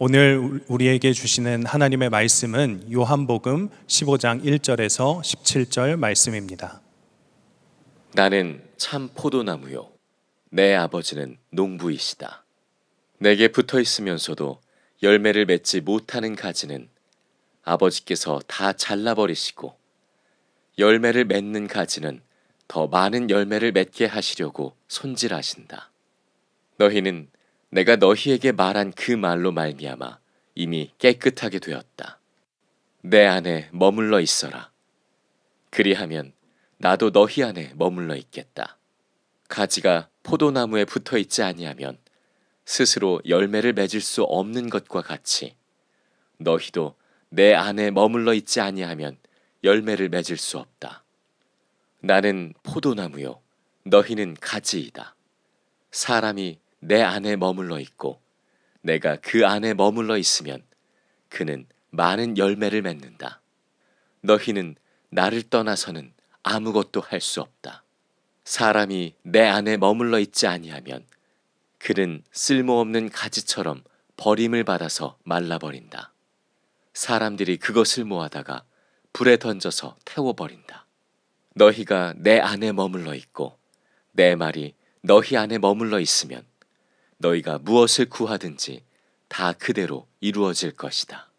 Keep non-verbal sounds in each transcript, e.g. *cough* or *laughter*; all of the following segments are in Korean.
오늘 우리에게 주시는 하나님의 말씀은 요한복음 15장 1절에서 17절 말씀입니다. 나는 참 포도나무요. 내 아버지는 농부이시다. 내게 붙어 있으면서도 열매를 맺지 못하는 가지는 아버지께서 다 잘라버리시고 열매를 맺는 가지는 더 많은 열매를 맺게 하시려고 손질하신다. 너희는 내가 너희에게 말한 그 말로 말미암아 이미 깨끗하게 되었다. 내 안에 머물러 있어라. 그리하면 나도 너희 안에 머물러 있겠다. 가지가 포도나무에 붙어 있지 아니하면 스스로 열매를 맺을 수 없는 것과 같이 너희도 내 안에 머물러 있지 아니하면 열매를 맺을 수 없다. 나는 포도나무요 너희는 가지이다. 사람이 내 안에 머물러 있고 내가 그 안에 머물러 있으면 그는 많은 열매를 맺는다. 너희는 나를 떠나서는 아무것도 할 수 없다. 사람이 내 안에 머물러 있지 아니하면 그는 쓸모없는 가지처럼 버림을 받아서 말라버린다. 사람들이 그것을 모아다가 불에 던져서 태워버린다. 너희가 내 안에 머물러 있고 내 말이 너희 안에 머물러 있으면 너희가 무엇을 구하든지 다 그대로 이루어질 것이다.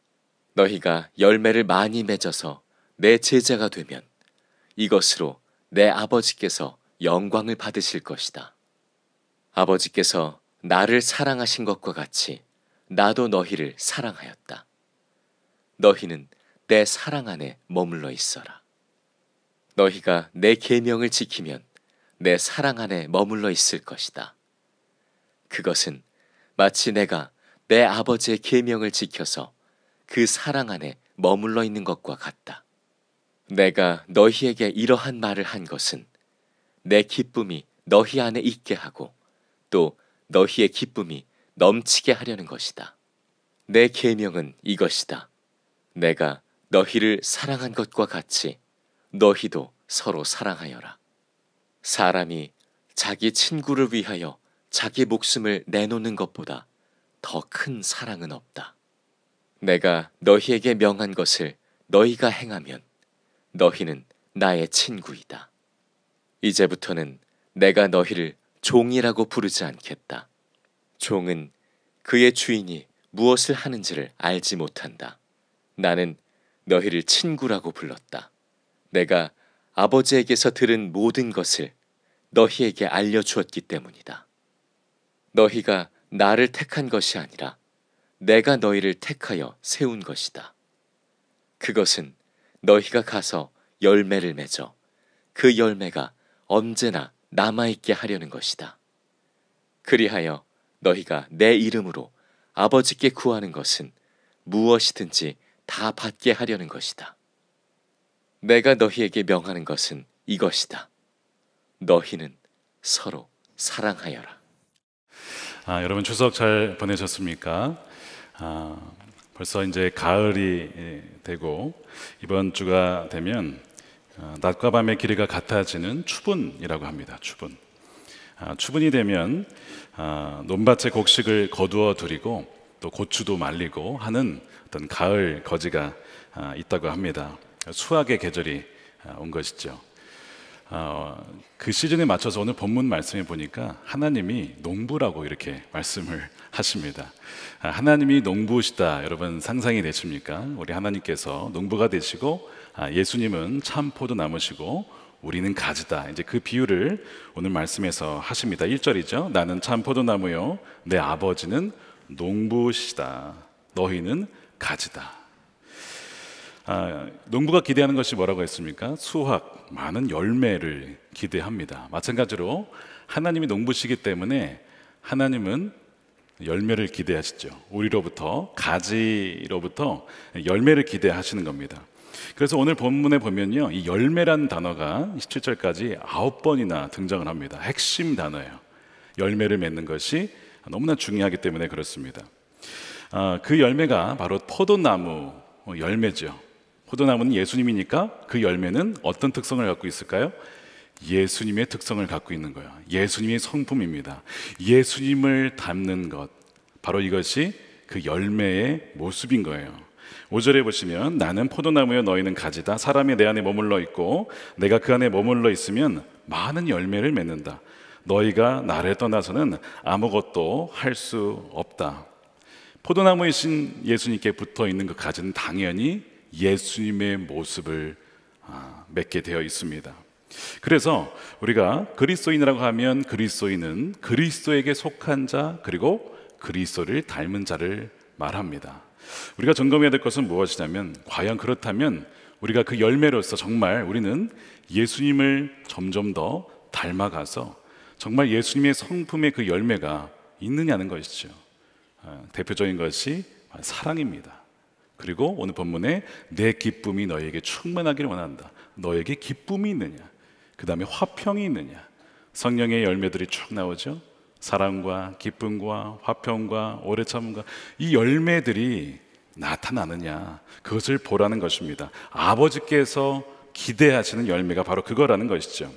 너희가 열매를 많이 맺어서 내 제자가 되면 이것으로 내 아버지께서 영광을 받으실 것이다. 아버지께서 나를 사랑하신 것과 같이 나도 너희를 사랑하였다. 너희는 내 사랑 안에 머물러 있어라. 너희가 내 계명을 지키면 내 사랑 안에 머물러 있을 것이다. 그것은 마치 내가 내 아버지의 계명을 지켜서 그 사랑 안에 머물러 있는 것과 같다. 내가 너희에게 이러한 말을 한 것은 내 기쁨이 너희 안에 있게 하고 또 너희의 기쁨이 넘치게 하려는 것이다. 내 계명은 이것이다. 내가 너희를 사랑한 것과 같이 너희도 서로 사랑하여라. 사람이 자기 친구를 위하여 자기 목숨을 내놓는 것보다 더 큰 사랑은 없다. 내가 너희에게 명한 것을 너희가 행하면 너희는 나의 친구이다. 이제부터는 내가 너희를 종이라고 부르지 않겠다. 종은 그의 주인이 무엇을 하는지를 알지 못한다. 나는 너희를 친구라고 불렀다. 내가 아버지에게서 들은 모든 것을 너희에게 알려주었기 때문이다. 너희가 나를 택한 것이 아니라 내가 너희를 택하여 세운 것이다. 그것은 너희가 가서 열매를 맺어 그 열매가 언제나 남아있게 하려는 것이다. 그리하여 너희가 내 이름으로 아버지께 구하는 것은 무엇이든지 다 받게 하려는 것이다. 내가 너희에게 명하는 것은 이것이다. 너희는 서로 사랑하여라. 아, 여러분 추석 잘 보내셨습니까? 아, 벌써 이제 가을이 예, 되고 이번 주가 되면 아, 낮과 밤의 길이가 같아지는 추분이라고 합니다. 추분. 아, 추분이 되면 아, 논밭에 곡식을 거두어 두리고 또 고추도 말리고 하는 어떤 가을 거지가 아, 있다고 합니다. 수확의 계절이 온 것이죠. 어, 그 시즌에 맞춰서 오늘 본문 말씀해 보니까 하나님이 농부라고 이렇게 말씀을 *laughs* 하십니다. 아, 하나님이 농부시다. 여러분 상상이 되십니까? 우리 하나님께서 농부가 되시고 아, 예수님은 참 포도나무시고 우리는 가지다. 이제 그 비유를 오늘 말씀에서 하십니다. 1절이죠. 나는 참 포도나무요. 내 아버지는 농부시다. 너희는 가지다. 아, 농부가 기대하는 것이 뭐라고 했습니까? 수확, 많은 열매를 기대합니다. 마찬가지로 하나님이 농부시기 때문에 하나님은 열매를 기대하시죠. 우리로부터 가지로부터 열매를 기대하시는 겁니다. 그래서 오늘 본문에 보면요. 이 열매란 단어가 17절까지 9번이나 등장을 합니다. 핵심 단어예요. 열매를 맺는 것이 너무나 중요하기 때문에 그렇습니다. 아, 그 열매가 바로 포도나무 열매죠. 포도나무는 예수님이니까 그 열매는 어떤 특성을 갖고 있을까요? 예수님의 특성을 갖고 있는 거예요. 예수님의 성품입니다. 예수님을 닮는 것. 바로 이것이 그 열매의 모습인 거예요. 5절에 보시면 나는 포도나무여 너희는 가지다 사람이 내 안에 머물러 있고 내가 그 안에 머물러 있으면 많은 열매를 맺는다. 너희가 나를 떠나서는 아무것도 할 수 없다. 포도나무이신 예수님께 붙어 있는 그 가지는 당연히 예수님의 모습을 아, 맺게 되어 있습니다. 그래서 우리가 그리스도인이라고 하면 그리스도인은 그리스도에게 속한 자 그리고 그리스도를 닮은 자를 말합니다. 우리가 점검해야 될 것은 무엇이냐면 과연 그렇다면 우리가 그 열매로서 정말 우리는 예수님을 점점 더 닮아가서 정말 예수님의 성품의 그 열매가 있느냐는 것이죠. 아, 대표적인 것이 사랑입니다. 그리고 오늘 본문에 내 기쁨이 너에게 충만하기를 원한다. 너에게 기쁨이 있느냐? 그 다음에 화평이 있느냐? 성령의 열매들이 쭉 나오죠. 사랑과 기쁨과 화평과 오래 참음과 이 열매들이 나타나느냐 그것을 보라는 것입니다. 아버지께서 기대하시는 열매가 바로 그거라는 것이죠.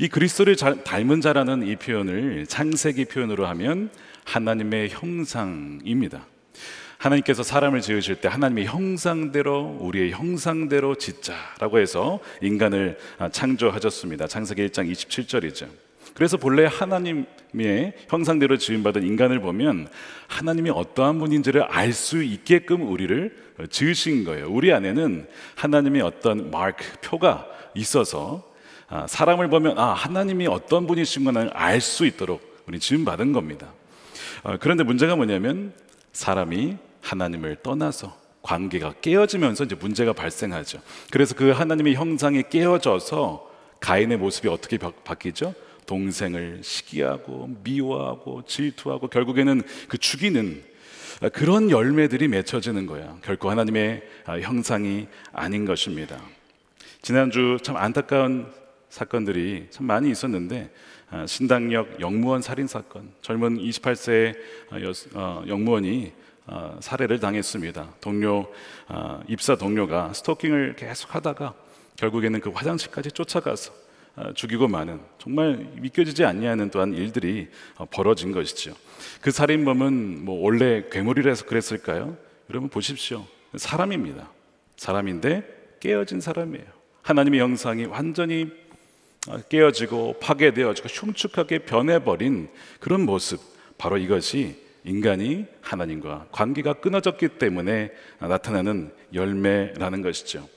이 그리스도를 닮은 자라는 이 표현을 창세기 표현으로 하면 하나님의 형상입니다. 하나님께서 사람을 지으실 때 하나님의 형상대로 우리의 형상대로 짓자라고 해서 인간을 아, 창조하셨습니다. 창세기 1장 27절이죠. 그래서 본래 하나님의 형상대로 지음받은 인간을 보면 하나님이 어떠한 분인지를 알 수 있게끔 우리를 어, 지으신 거예요. 우리 안에는 하나님의 어떤 마크 표가 있어서 아, 사람을 보면 아 하나님이 어떤 분이신 건을 알수 있도록 우리 지음받은 겁니다. 어, 그런데 문제가 뭐냐면 사람이 하나님을 떠나서 관계가 깨어지면서 이제 문제가 발생하죠. 그래서 그 하나님의 형상이 깨어져서 가인의 모습이 어떻게 바뀌죠? 동생을 시기하고 미워하고 질투하고 결국에는 그 죽이는 아, 그런 열매들이 맺혀지는 거야. 결코 하나님의 아, 형상이 아닌 것입니다. 지난주 참 안타까운 사건들이 참 많이 있었는데 아, 신당역 영무원 살인 사건 젊은 28세의 아, 어, 영무원이 아, 살해를 당했습니다. 동료 입사 동료가 스토킹을 계속하다가 결국에는 그 화장실까지 쫓아가서 죽이고 마는 정말 믿겨지지 않냐는 또한 일들이 어, 벌어진 것이죠. 그 살인범은 뭐 원래 괴물이라서 그랬을까요? 여러분 보십시오. 사람입니다. 사람인데 깨어진 사람이에요. 하나님의 형상이 완전히 어, 깨어지고 파괴되어지고 흉측하게 변해버린 그런 모습 바로 이것이 인간이 하나님과 관계가 끊어졌기 때문에 나타나는 열매라는 것이죠.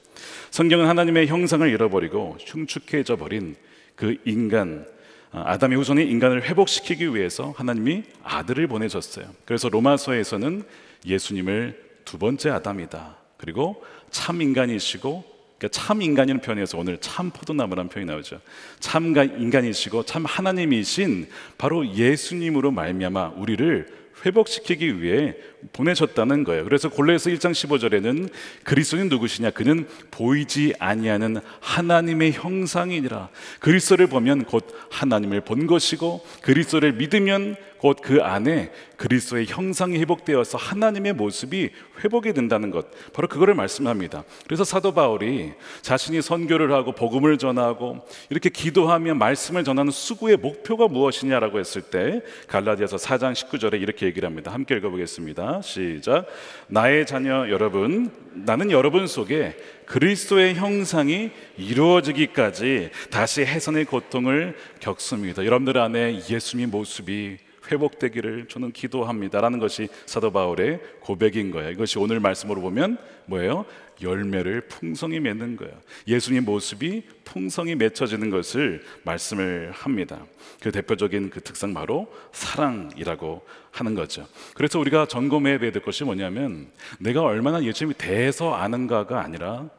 성경은 하나님의 형상을 잃어버리고 흉측해져 버린 그 인간 어, 아담의 후손이 인간을 회복시키기 위해서 하나님이 아들을 보내셨어요. 그래서 로마서에서는 예수님을 두 번째 아담이다. 그리고 참 인간이시고 그러니까 참인간이라 표현에서 오늘 참 포도나무라는 표현이 나오죠. 참 인간이시고 참 하나님이신 바로 예수님으로 말미암아 우리를 회복시키기 위해 보내셨다는 거예요. 그래서 골레에서 1장 15절에는 그리스도는 누구시냐? 그는 보이지 아니하는 하나님의 형상이니라. 그리스도를 보면 곧 하나님을 본 것이고 그리스도를 믿으면 곧 그 안에 그리스도의 형상이 회복되어서 하나님의 모습이 회복이 된다는 것. 바로 그거를 말씀합니다. 그래서 사도 바울이 자신이 선교를 하고 복음을 전하고 이렇게 기도하며 말씀을 전하는 수구의 목표가 무엇이냐라고 했을 때 갈라디아서 4장 19절에 이렇게 얘기를 합니다. 함께 읽어 보겠습니다. 시작. 나의 자녀 여러분, 나는 여러분 속에 그리스도의 형상이 이루어지기까지 다시 해선의 고통을 겪습니다. 여러분들 안에 예수님의 모습이 회복되기를 저는 기도합니다라는 것이 사도 바울의 고백인 거예요. 이것이 오늘 말씀으로 보면 뭐예요? 열매를 풍성히 맺는 거예요. 예수님 모습이 풍성히 맺혀지는 것을 말씀을 합니다. 그 대표적인 그 특성 바로 사랑이라고 하는 거죠. 그래서 우리가 점검해야 될 것이 뭐냐면 내가 얼마나 예수님이 대해서 아는가가 아니라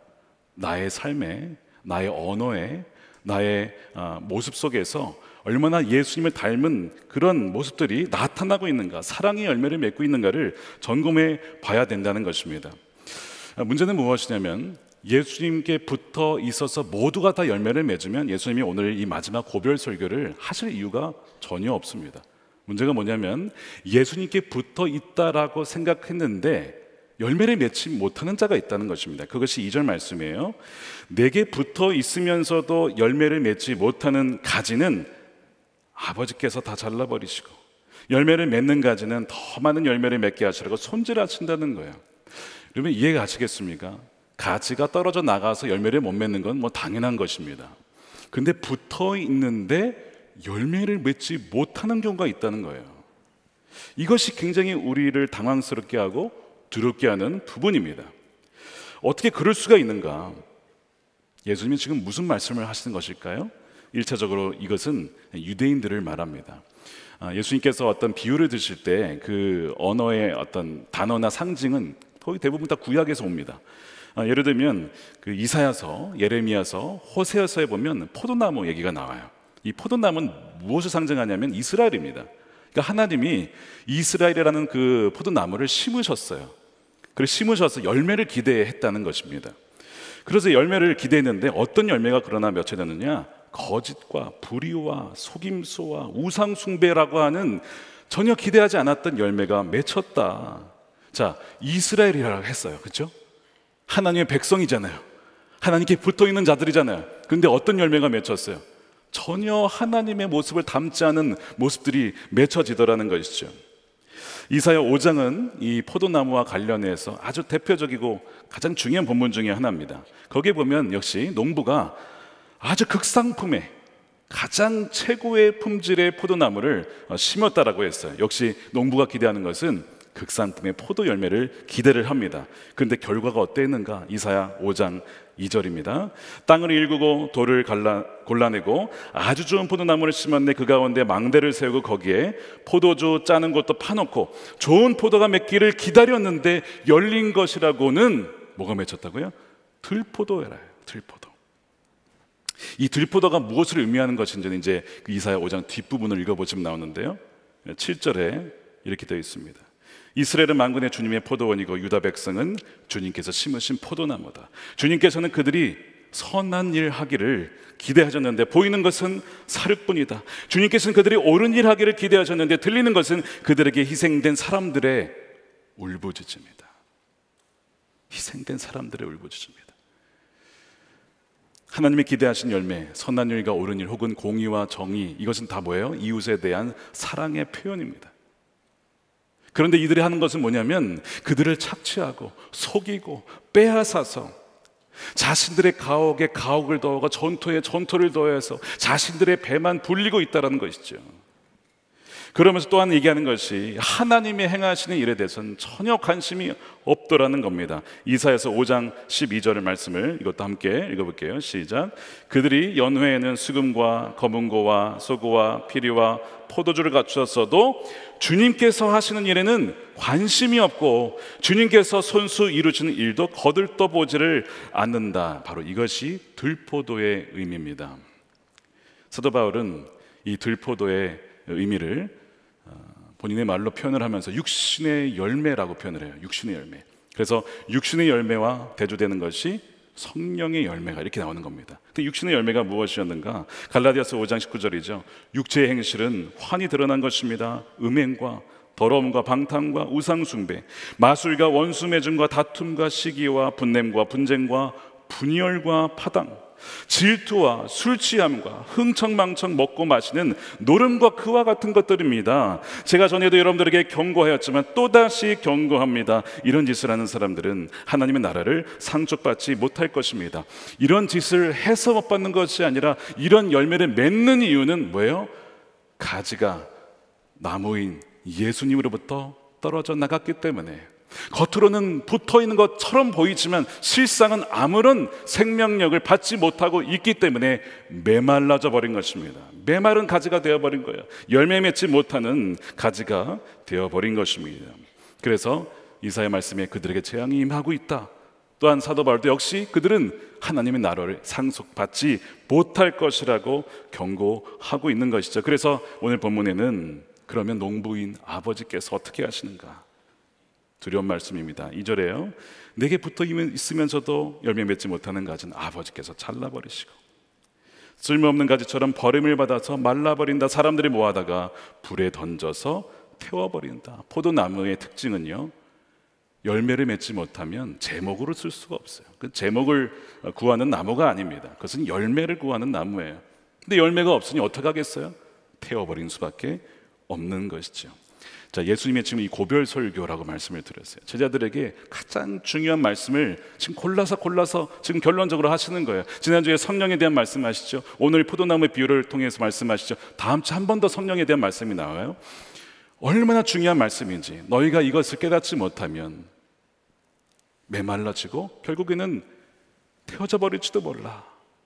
나의 삶에 나의 언어에 나의 아, 모습 속에서 얼마나 예수님을 닮은 그런 모습들이 나타나고 있는가, 사랑의 열매를 맺고 있는가를 점검해 봐야 된다는 것입니다. 아, 문제는 무엇이냐면 예수님께 붙어 있어서 모두가 다 열매를 맺으면 예수님이 오늘 이 마지막 고별 설교를 하실 이유가 전혀 없습니다. 문제가 뭐냐면 예수님께 붙어 있다라고 생각했는데 열매를 맺지 못하는 자가 있다는 것입니다. 그것이 2절 말씀이에요. 내게 붙어 있으면서도 열매를 맺지 못하는 가지는 아버지께서 다 잘라버리시고 열매를 맺는 가지는 더 많은 열매를 맺게 하시라고 손질하신다는 거예요. 그러면 이해 가시겠습니까? 가지가 떨어져 나가서 열매를 못 맺는 건 뭐 당연한 것입니다. 근데 붙어 있는데 열매를 맺지 못하는 경우가 있다는 거예요. 이것이 굉장히 우리를 당황스럽게 하고 두렵게 하는 부분입니다. 어떻게 그럴 수가 있는가? 예수님이 지금 무슨 말씀을 하시는 것일까요? 일차적으로 이것은 유대인들을 말합니다. 아, 예수님께서 어떤 비유를 드실 때 그 언어의 어떤 단어나 상징은 거의 대부분 다 구약에서 옵니다. 아, 예를 들면 그 이사야서, 예레미야서, 호세아서에 보면 포도나무 얘기가 나와요. 이 포도나무는 무엇을 상징하냐면 이스라엘입니다. 그러니까 하나님이 이스라엘이라는 그 포도나무를 심으셨어요. 그리고 심으셔서 열매를 기대했다는 것입니다. 그래서 열매를 기대했는데 어떤 열매가 그러나 며칠 되느냐? 거짓과 불의와 속임수와 우상숭배라고 하는 전혀 기대하지 않았던 열매가 맺혔다. 자, 이스라엘이라고 했어요. 그죠? 하나님의 백성이잖아요. 하나님께 붙어 있는 자들이잖아요. 근데 어떤 열매가 맺혔어요? 전혀 하나님의 모습을 담지 않은 모습들이 맺혀지더라는 것이죠. 이사야 5장은 이 포도나무와 관련해서 아주 대표적이고 가장 중요한 본문 중의 하나입니다. 거기에 보면 역시 농부가 아주 극상품의 가장 최고의 품질의 포도나무를 어, 심었다라고 했어요. 역시 농부가 기대하는 것은 극상품의 포도 열매를 기대를 합니다. 그런데 결과가 어땠는가? 이사야 5장 2절입니다. 땅을 일구고 돌을 갈라, 골라내고 아주 좋은 포도나무를 심었네 그 가운데 망대를 세우고 거기에 포도주 짜는 것도 파놓고 좋은 포도가 맺기를 기다렸는데 열린 것이라고는 뭐가 맺혔다고요? 들포도라 요 들포도. 이 들포도가 무엇을 의미하는 것인지는 이제 그 이사야 5장 뒷부분을 읽어보시면 나오는데요. 7절에 이렇게 되어 있습니다. 이스라엘은 만군의 주님의 포도원이고 유다 백성은 주님께서 심으신 포도나무다. 주님께서는 그들이 선한 일 하기를 기대하셨는데 보이는 것은 사륵뿐이다. 주님께서는 그들이 옳은 일 하기를 기대하셨는데 들리는 것은 그들에게 희생된 사람들의 울부짖음이다. 희생된 사람들의 울부짖음이다. 하나님이 기대하신 열매, 선한 열매가 옳은 일 혹은 공의와 정의 이것은 다 뭐예요? 이웃에 대한 사랑의 표현입니다. 그런데 이들이 하는 것은 뭐냐면 그들을 착취하고 속이고 빼앗아서 자신들의 가옥에 가옥을 더하고 전토에 전토를 더해서 자신들의 배만 불리고 있다는 것이죠. 그러면서 또한 얘기하는 것이 하나님이 행하시는 일에 대해서는 전혀 관심이 없더라는 겁니다. 이사에서 5장 12절의 말씀을 이것도 함께 읽어볼게요. 시작. 그들이 연회에는 수금과 검은고와 소고와 피리와 포도주를 갖추었어도 주님께서 하시는 일에는 관심이 없고 주님께서 손수 이루시는 일도 거들떠 보지를 않는다. 바로 이것이 들포도의 의미입니다. 사도 바울은 이 들포도의 의미를 어, 본인의 말로 표현을 하면서 육신의 열매라고 표현을 해요. 육신의 열매. 그래서 육신의 열매와 대조되는 것이 성령의 열매가 이렇게 나오는 겁니다. 근데 육신의 열매가 무엇이었는가? 갈라디아서 5장 19절이죠. 육체의 행실은 환히 드러난 것입니다. 음행과 더러움과 방탕과 우상숭배, 마술과 원수 매증과 다툼과 시기와 분냄과 분쟁과 분열과 파당, 질투와 술 취함과 흥청망청 먹고 마시는 노름과 그와 같은 것들입니다. 제가 전에도 여러분들에게 경고하였지만 또다시 경고합니다. 이런 짓을 하는 사람들은 하나님의 나라를 상속받지 못할 것입니다. 이런 짓을 해서 못 받는 것이 아니라 이런 열매를 맺는 이유는 뭐예요? 가지가 나무인 예수님으로부터 떨어져 나갔기 때문에 겉으로는 붙어 있는 것처럼 보이지만 실상은 아무런 생명력을 받지 못하고 있기 때문에 메말라져 버린 것입니다. 메마른 가지가 되어 버린 거예요. 열매 맺지 못하는 가지가 되어 버린 것입니다. 그래서 이사의 말씀에 그들에게 재앙이 임하고 있다. 또한 사도 바울도 역시 그들은 하나님의 나라를 상속받지 못할 것이라고 경고하고 있는 것이죠. 그래서 오늘 본문에는 그러면 농부인 아버지께서 어떻게 하시는가? 두려운 말씀입니다. 2절에요. 내게 붙어 있으면서도 열매 맺지 못하는 가지는 아버지께서 잘라버리시고 쓸모없는 가지처럼 버림을 받아서 말라버린다. 사람들이 모아다가 불에 던져서 태워버린다. 포도나무의 특징은요. 열매를 맺지 못하면 제목으로 쓸 수가 없어요. 그 제목을 구하는 나무가 아닙니다. 그것은 열매를 구하는 나무예요. 근데 열매가 없으니 어떻게 하겠어요? 태워버린 수밖에 없는 것이죠. 자, 예수님의 지금 이 고별 설교라고 말씀을 드렸어요. 제자들에게 가장 중요한 말씀을 지금 골라서 골라서 지금 결론적으로 하시는 거예요. 지난주에 성령에 대한 말씀하시죠. 오늘 포도나무의 비유를 통해서 말씀하시죠. 다음 주 한 번 더 성령에 대한 말씀이 나와요. 얼마나 중요한 말씀인지 너희가 이것을 깨닫지 못하면 메말라지고 결국에는 태워져 버릴지도 몰라.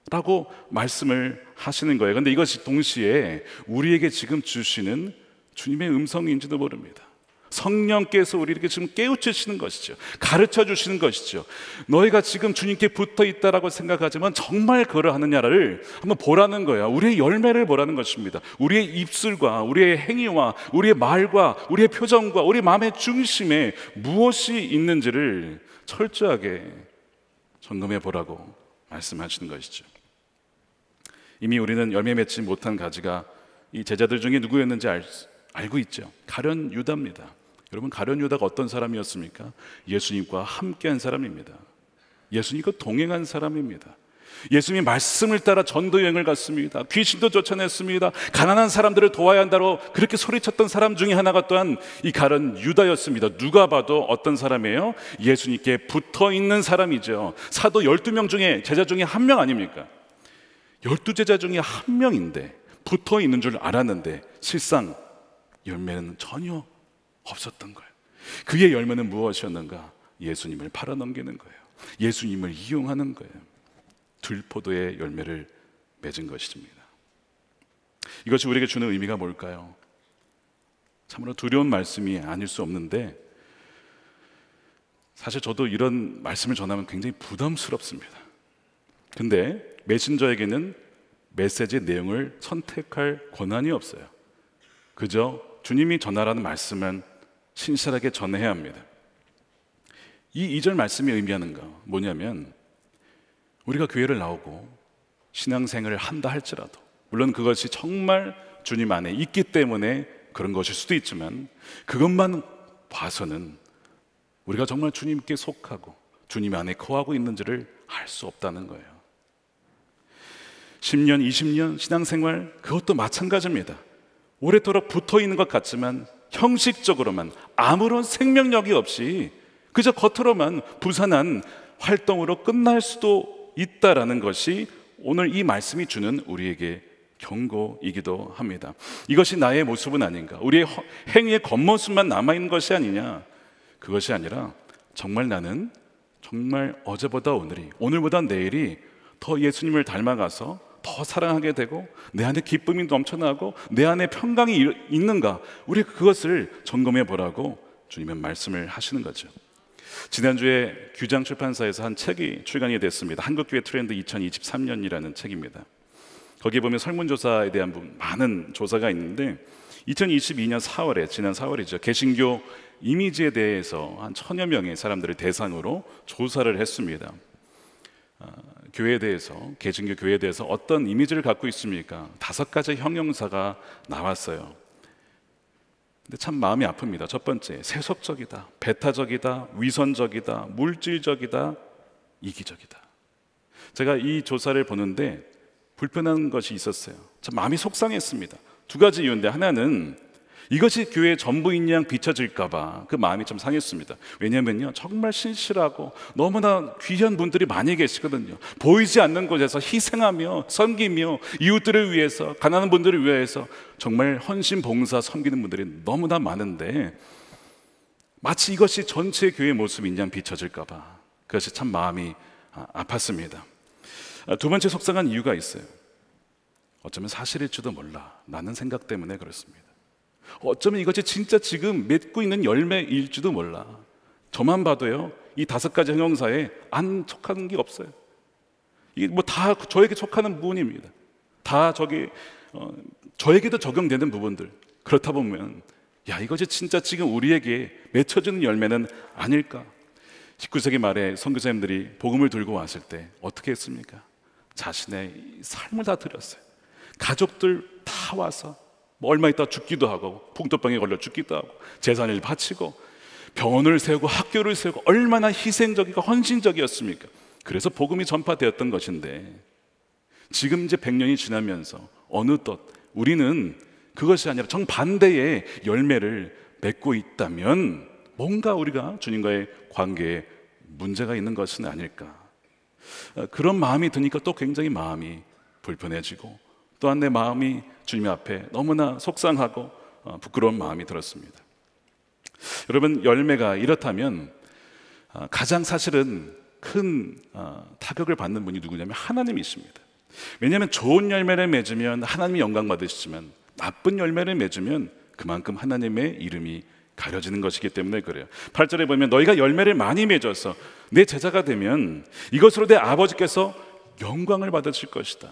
라고 말씀을 하시는 거예요. 근데 이것이 동시에 우리에게 지금 주시는 주님의 음성인지도 모릅니다. 성령께서 우리 이렇게 지금 깨우치시는 것이죠. 가르쳐 주시는 것이죠. 너희가 지금 주님께 붙어 있다라고 생각하지만 정말 그러하느냐를 한번 보라는 거야. 우리의 열매를 보라는 것입니다. 우리의 입술과 우리의 행위와 우리의 말과 우리의 표정과 우리 마음의 중심에 무엇이 있는지를 철저하게 점검해 보라고 말씀하시는 것이죠. 이미 우리는 열매 맺지 못한 가지가 이 제자들 중에 누구였는지 알 수, 알고 있죠. 가련 유다입니다. 여러분 가련 유다가 어떤 사람이었습니까? 예수님과 함께한 사람입니다. 예수님과 그 동행한 사람입니다. 예수님이 말씀을 따라 전도 여행을 갔습니다. 귀신도 쫓아냈습니다. 가난한 사람들을 도와야 한다고 그렇게 소리쳤던 사람 중에 하나가 또한 이가련 유다였습니다. 누가 봐도 어떤 사람이에요? 예수님께 붙어 있는 사람이죠. 사도 12명 중에 제자 중에 한 명 아닙니까? 12제자 중에 한 명인데 붙어 있는 줄 알았는데 실상 열매는 전혀 없었던 거예요. 그의 열매는 무엇이었는가? 예수님을 팔아넘기는 거예요. 예수님을 이용하는 거예요. 들포도의 열매를 맺은 것입니다. 이것이 우리에게 주는 의미가 뭘까요? 참으로 두려운 말씀이 아닐 수 없는데 사실 저도 이런 말씀을 전하면 굉장히 부담스럽습니다. 근데 메신저에게는 메시지 내용을 선택할 권한이 없어요. 그저 주님이 전하라는 말씀은 신실하게 전해야 합니다. 이 2절 말씀이 의미하는 거 뭐냐면 우리가 교회를 나오고 신앙생활을 한다 할지라도 물론 그것이 정말 주님 안에 있기 때문에 그런 것일 수도 있지만 그것만 봐서는 우리가 정말 주님께 속하고 주님 안에 거하고 있는지를 알 수 없다는 거예요. 10년, 20년 신앙생활 그것도 마찬가지입니다. 오래도록 붙어 있는 것 같지만 형식적으로만 아무런 생명력이 없이 그저 겉으로만 부산한 활동으로 끝날 수도 있다라는 것이 오늘 이 말씀이 주는 우리에게 경고이기도 합니다. 이것이 나의 모습은 아닌가? 우리의 행위의 겉모습만 남아 있는 것이 아니냐? 그것이 아니라 정말 나는 정말 어제보다 오늘이 오늘보다 내일이 더 예수님을 닮아가서 더 사랑하게 되고 내 안에 기쁨이 넘쳐나고 내 안에 평강이 있는가? 우리 그것을 점검해 보라고 주님은 말씀을 하시는 거죠. 지난주에 규장 출판사에서 한 책이 출간이 됐습니다. 한국교회 트렌드 2023년이라는 책입니다. 거기에 보면 설문조사에 대한 많은 조사가 있는데 2022년 4월에 지난 4월이죠. 개신교 이미지에 대해서 한 천여 명의 사람들을 대상으로 조사를 했습니다. 아, 교회에 대해서 개신교 교회에 대해서 어떤 이미지를 갖고 있습니까? 다섯 가지 형용사가 나왔어요. 근데 참 마음이 아픕니다. 첫 번째, 세속적이다, 배타적이다, 위선적이다, 물질적이다, 이기적이다. 제가 이 조사를 보는데 불편한 것이 있었어요. 참 마음이 속상했습니다. 두 가지 이유인데 하나는 이것이 교회의 전부인 양 비춰질까봐 그 마음이 좀 상했습니다. 왜냐면요. 정말 신실하고 너무나 귀한 분들이 많이 계시거든요. 보이지 않는 곳에서 희생하며 섬기며 이웃들을 위해서, 가난한 분들을 위해서 정말 헌신 봉사 섬기는 분들이 너무나 많은데 마치 이것이 전체 교회의 모습인 양 비춰질까봐 그것이 참 마음이 아, 아팠습니다. 아, 두 번째 속상한 이유가 있어요. 어쩌면 사실일지도 몰라. 라는 생각 때문에 그렇습니다. 어쩌면 이것이 진짜 지금 맺고 있는 열매일지도 몰라. 저만 봐도요, 이 다섯 가지 형용사에 안 촉하는 게 없어요. 이게 뭐 다 저에게 촉하는 부분입니다. 다 저기, 어, 저에게도 적용되는 부분들. 그렇다 보면, 야, 이것이 진짜 지금 우리에게 맺혀지는 열매는 아닐까? 19세기 말에 선교사님들이 복음을 들고 왔을 때 어떻게 했습니까? 자신의 삶을 다 드렸어요. 가족들 다 와서 뭐 얼마 있다 죽기도 하고 풍토병에 걸려 죽기도 하고 재산을 바치고 병원을 세우고 학교를 세우고 얼마나 희생적이고 헌신적이었습니까? 그래서 복음이 전파되었던 것인데 지금 이제 100년이 지나면서 어느덧 우리는 그것이 아니라 정반대의 열매를 맺고 있다면 뭔가 우리가 주님과의 관계에 문제가 있는 것은 아닐까. 아, 그런 마음이 드니까 또 굉장히 마음이 불편해지고 또한 내 마음이 주님 앞에 너무나 속상하고 어, 부끄러운 마음이 들었습니다. 여러분 열매가 이렇다면 어, 가장 사실은 큰 어, 타격을 받는 분이 누구냐면 하나님이십니다. 왜냐하면 좋은 열매를 맺으면 하나님이 영광 받으시지만 나쁜 열매를 맺으면 그만큼 하나님의 이름이 가려지는 것이기 때문에 그래요. 8절에 보면 너희가 열매를 많이 맺어서 내 제자가 되면 이것으로 내 아버지께서 영광을 받으실 것이다.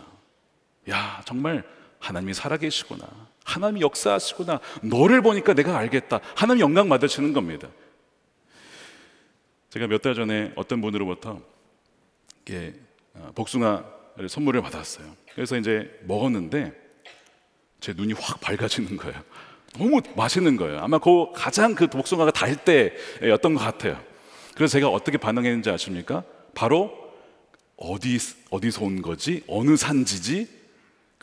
야, 정말 하나님이 살아계시구나. 하나님이 역사하시구나. 너를 보니까 내가 알겠다. 하나님 영광 받으시는 겁니다. 제가 몇 달 전에 어떤 분으로부터 이게 어, 복숭아를 선물을 받았어요. 그래서 이제 먹었는데 제 눈이 확 밝아지는 거예요. 너무 맛있는 거예요. 아마 그 가장 그 복숭아가 달 때였던 것 같아요. 그래서 제가 어떻게 반응했는지 아십니까? 바로 어디 어디서 온 거지? 어느 산지지?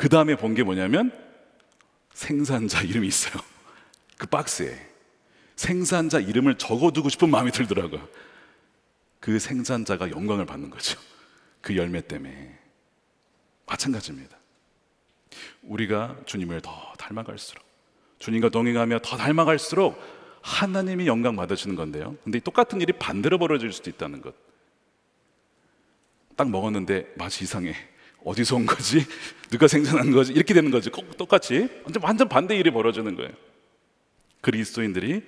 그 다음에 본 게 뭐냐면 생산자 이름이 있어요. 그 박스에 생산자 이름을 적어두고 싶은 마음이 들더라고요. 그 생산자가 영광을 받는 거죠. 그 열매 때문에. 마찬가지입니다. 우리가 주님을 더 닮아갈수록, 주님과 동행하며 더 닮아갈수록 하나님이 영광 받으시는 건데요. 근데 똑같은 일이 반대로 벌어질 수도 있다는 것. 딱 먹었는데 맛이 이상해. 어디서 온 거지? 누가 생산한 거지? 이렇게 되는 거지. 똑같이 완전, 완전 반대 일이 벌어지는 거예요. 그리스도인들이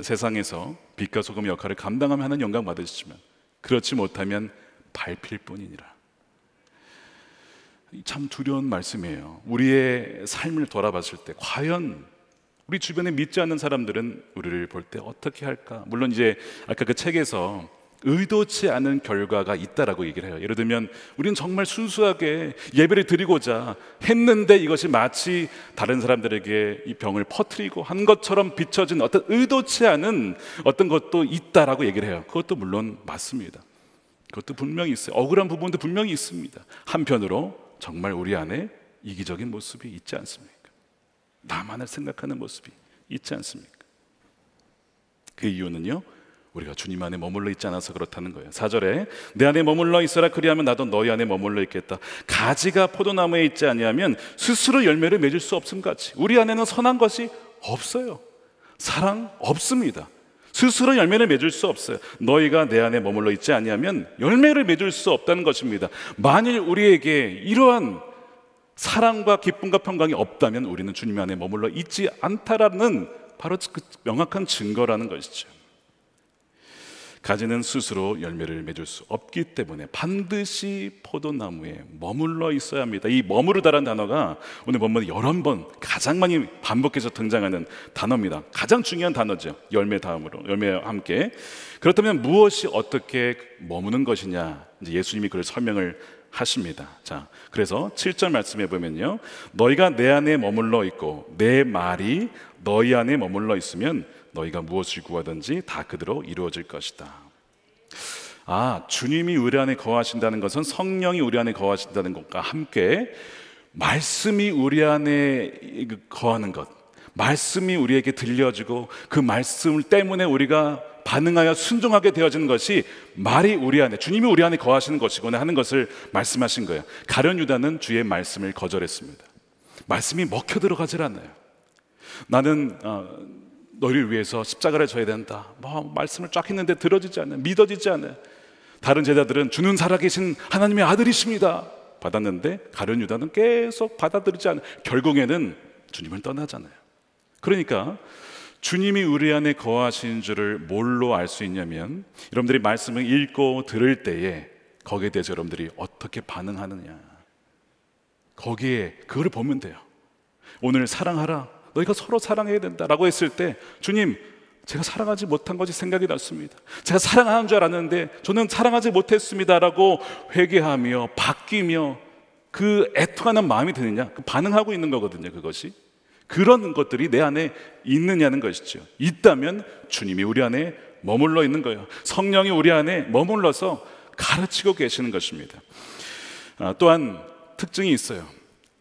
세상에서 빛과 소금 의 역할을 감당하며 하는 영광 받으시지만 그렇지 못하면 밟힐 뿐이니라. 참 두려운 말씀이에요. 우리의 삶을 돌아봤을 때 과연 우리 주변에 믿지 않는 사람들은 우리를 볼 때 어떻게 할까? 물론 이제 아까 그 책에서 의도치 않은 결과가 있다라고 얘기를 해요. 예를 들면 우리는 정말 순수하게 예배를 드리고자 했는데 이것이 마치 다른 사람들에게 이 병을 퍼뜨리고 한 것처럼 비춰진 어떤 의도치 않은 어떤 것도 있다라고 얘기를 해요. 그것도 물론 맞습니다. 그것도 분명히 있어요. 억울한 부분도 분명히 있습니다. 한편으로 정말 우리 안에 이기적인 모습이 있지 않습니까? 나만을 생각하는 모습이 있지 않습니까? 그 이유는요. 우리가 주님 안에 머물러 있지 않아서 그렇다는 거예요. 4절에 내 안에 머물러 있어라 그리하면 나도 너희 안에 머물러 있겠다. 가지가 포도나무에 있지 아니하면 스스로 열매를 맺을 수 없음 같이 우리 안에는 선한 것이 없어요. 사랑 없습니다. 스스로 열매를 맺을 수 없어요. 너희가 내 안에 머물러 있지 아니하면 열매를 맺을 수 없다는 것입니다. 만일 우리에게 이러한 사랑과 기쁨과 평강이 없다면 우리는 주님 안에 머물러 있지 않다라는 바로 그 명확한 증거라는 것이죠. 가지는 스스로 열매를 맺을 수 없기 때문에 반드시 포도나무에 머물러 있어야 합니다. 이 머무르다라는 단어가 오늘 본문 여러 번 가장 많이 반복해서 등장하는 단어입니다. 가장 중요한 단어죠. 열매 다음으로 열매와 함께 그렇다면 무엇이 어떻게 머무는 것이냐? 이제 예수님이 그걸 설명을 하십니다. 자, 그래서 7절 말씀해 보면요. 너희가 내 안에 머물러 있고 내 말이 너희 안에 머물러 있으면 너희가 무엇을 구하든지 다 그대로 이루어질 것이다. 아, 주님이 우리 안에 거하신다는 것은 성령이 우리 안에 거하신다는 것과 함께 말씀이 우리 안에 거하는 것, 말씀이 우리에게 들려지고 그 말씀 때문에 우리가 반응하여 순종하게 되어지는 것이 말이 우리 안에 주님이 우리 안에 거하시는 것이구나 하는 것을 말씀하신 거예요. 가련 유다는 주의 말씀을 거절했습니다. 말씀이 먹혀 들어가질 않아요. 나는 어, 너희를 위해서 십자가를 져야 된다. 뭐 말씀을 쫙 했는데 들어지지 않네. 믿어지지 않네. 다른 제자들은 주는 살아계신 하나님의 아들이십니다. 받았는데 가룟 유다는 계속 받아들이지 않아. 결국에는 주님을 떠나잖아요. 그러니까 주님이 우리 안에 거하신 줄을 뭘로 알 수 있냐면 여러분들이 말씀을 읽고 들을 때에 거기에 대해서 여러분들이 어떻게 반응하느냐. 거기에 그거 보면 돼요. 오늘 사랑하라. 너희가 서로 사랑해야 된다라고 했을 때 주님 제가 사랑하지 못한 것이 생각이 났습니다. 제가 사랑하는 줄 알았는데 저는 사랑하지 못했습니다라고 회개하며 바뀌며 그 애통하는 마음이 드느냐? 그 반응하고 있는 거거든요, 그것이. 그런 것들이 내 안에 있느냐는 것이죠. 있다면 주님이 우리 안에 머물러 있는 거예요. 성령이 우리 안에 머물러서 가르치고 계시는 것입니다. 아, 또한 특징이 있어요.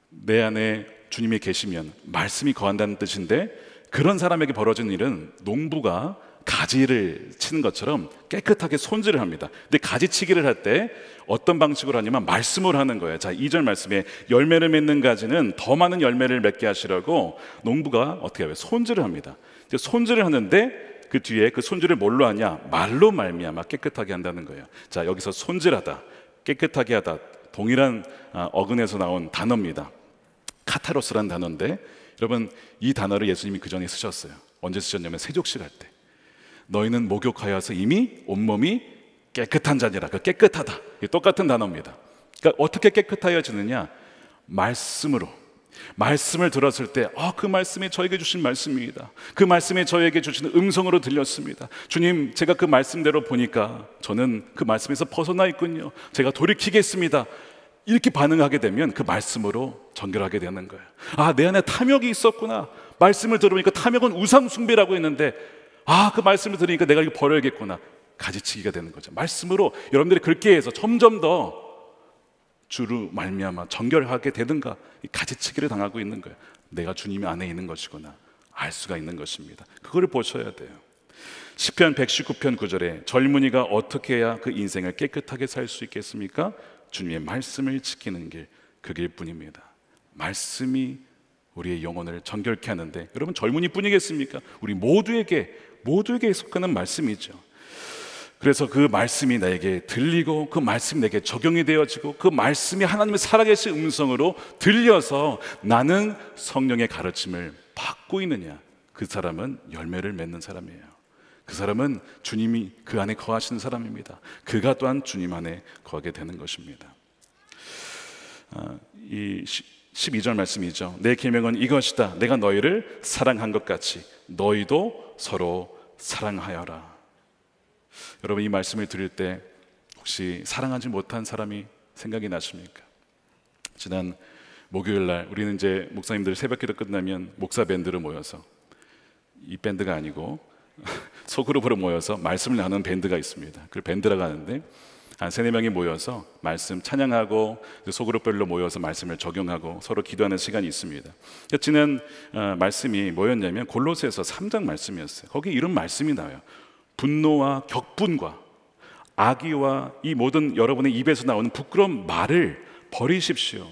내 안에 주님이 계시면 말씀이 거한다는 뜻인데 그런 사람에게 벌어진 일은 농부가 가지를 치는 것처럼 깨끗하게 손질을 합니다. 근데 가지치기를 할 때 어떤 방식으로 하냐면 말씀을 하는 거예요. 자, 2절 말씀에 열매를 맺는 가지는 더 많은 열매를 맺게 하시라고 농부가 어떻게 해요? 손질을 합니다. 손질을 하는데 그 뒤에 그 손질을 뭘로 하냐? 말로 말미암아 깨끗하게 한다는 거예요. 자, 여기서 손질하다, 깨끗하게 하다 동일한 아, 어근에서 나온 단어입니다. 카타로스란 단어인데 여러분 이 단어를 예수님이 그 전에 쓰셨어요. 언제 쓰셨냐면 세족식 할 때. 너희는 목욕하여서 이미 온몸이 깨끗한 자니라. 그 깨끗하다. 똑같은 단어입니다. 그러니까 어떻게 깨끗하여지느냐? 말씀으로. 말씀을 들었을 때, 아, 그 말씀이 저에게 주신 말씀입니다. 그 말씀이 저에게 주신 음성으로 들렸습니다. 주님, 제가 그 말씀대로 보니까 저는 그 말씀에서 벗어나 있군요. 제가 돌이키겠습니다. 이렇게 반응하게 되면 그 말씀으로 전결하게 되는 거예요. 아, 내 안에 탐욕이 있었구나. 말씀을 들어보니까 탐욕은 우상숭배라고 했는데, 아, 그 말씀을 들으니까 내가 이거 버려야겠구나. 가지치기가 되는 거죠. 말씀으로 여러분들이 그게 해서 점점 더 주로 말미암아 정결하게 되든가 가지치기를 당하고 있는 거예요. 내가 주님 안에 있는 것이구나 알 수가 있는 것입니다. 그거를 보셔야 돼요. 시편 119편 9절에 젊은이가 어떻게 해야 그 인생을 깨끗하게 살 수 있겠습니까? 주님의 말씀을 지키는 길 그길 뿐입니다. 말씀이 우리의 영혼을 정결케 하는데 여러분 젊은이뿐이겠습니까? 우리 모두에게 모두에게 속하는 말씀이죠. 그래서 그 말씀이 나에게 들리고 그 말씀이 내게 적용이 되어지고 그 말씀이 하나님의 살아계신 음성으로 들려서 나는 성령의 가르침을 받고 있느냐 그 사람은 열매를 맺는 사람이에요. 그 사람은 주님이 그 안에 거하시는 사람입니다. 그가 또한 주님 안에 거하게 되는 것입니다. 아, 이 12절 말씀이죠. 내 계명은 이것이다. 내가 너희를 사랑한 것 같이 너희도 서로 사랑하여라. 여러분 이 말씀을 드릴 때 혹시 사랑하지 못한 사람이 생각이 나십니까? 지난 목요일 날 우리는 이제 목사님들 새벽 기도 끝나면 목사 밴드로 모여서 이 밴드가 아니고 소그룹으로 모여서 말씀을 나누는 밴드가 있습니다. 그 밴드라고 하는데 한 세네 명이 모여서 말씀 찬양하고 소그룹별로 모여서 말씀을 적용하고 서로 기도하는 시간이 있습니다. 지난 어, 말씀이 뭐였냐면 골로새서 3장 말씀이었어요. 거기 이런 말씀이 나와요. 분노와 격분과 악의와 이 모든 여러분의 입에서 나오는 부끄러운 말을 버리십시오.